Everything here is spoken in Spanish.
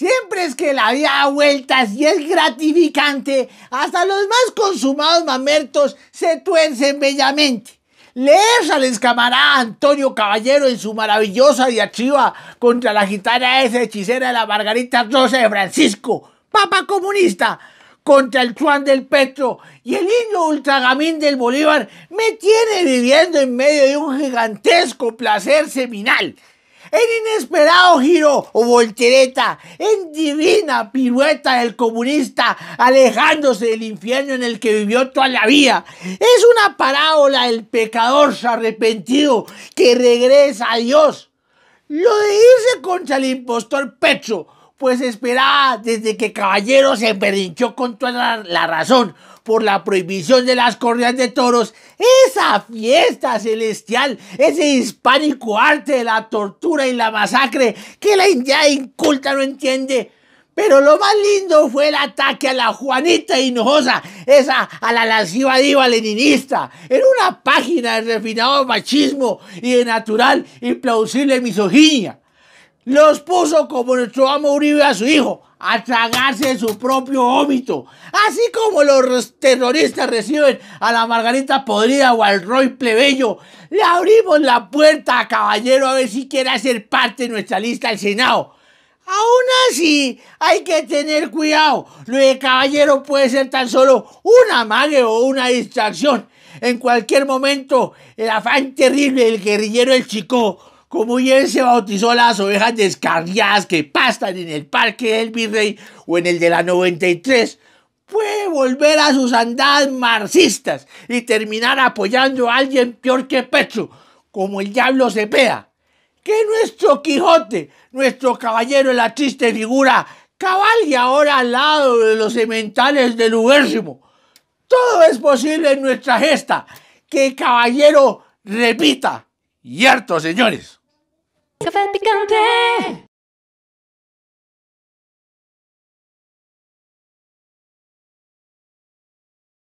Siempre es que la vida da vueltas y es gratificante. Hasta los más consumados mamertos se tuercen bellamente. Lees al escamará Antonio Caballero en su maravillosa diatriba contra la gitana esa hechicera de la Margarita Rosa de Francisco, papa comunista, contra el Juan del Petro y el himno ultragamín del Bolívar me tiene viviendo en medio de un gigantesco placer seminal. En inesperado giro o voltereta, en divina pirueta del comunista, alejándose del infierno en el que vivió toda la vida. Es una parábola del pecador arrepentido que regresa a Dios. Lo de irse contra el impostor pecho pues esperaba desde que Caballero se perdinchó con toda la, razón por la prohibición de las corridas de toros, esa fiesta celestial, ese hispánico arte de la tortura y la masacre que la India inculta no entiende. Pero lo más lindo fue el ataque a la Juanita Hinojosa, esa a la lasciva diva leninista, en una página de refinado machismo y de natural y plausible misoginia los puso como nuestro amo Uribe a su hijo, a tragarse su propio óbito. Así como los terroristas reciben a la Margarita Podrida o al Roy Plebeyo, le abrimos la puerta a Caballero a ver si quiere hacer parte de nuestra lista al Senado. Aún así, hay que tener cuidado. Lo de Caballero puede ser tan solo una amague o una distracción. En cualquier momento, el afán terrible del guerrillero El Chico como bien se bautizó las ovejas descarriadas que pastan en el Parque del Virrey o en el de la 93, puede volver a sus andadas marxistas y terminar apoyando a alguien peor que pecho, como el diablo Cepeda. Que nuestro Quijote, nuestro caballero en la triste figura, cabalgue ahora al lado de los cementales del Ubérrimo. Todo es posible en nuestra gesta. Que el caballero repita. Yerto, señores. Café Picante!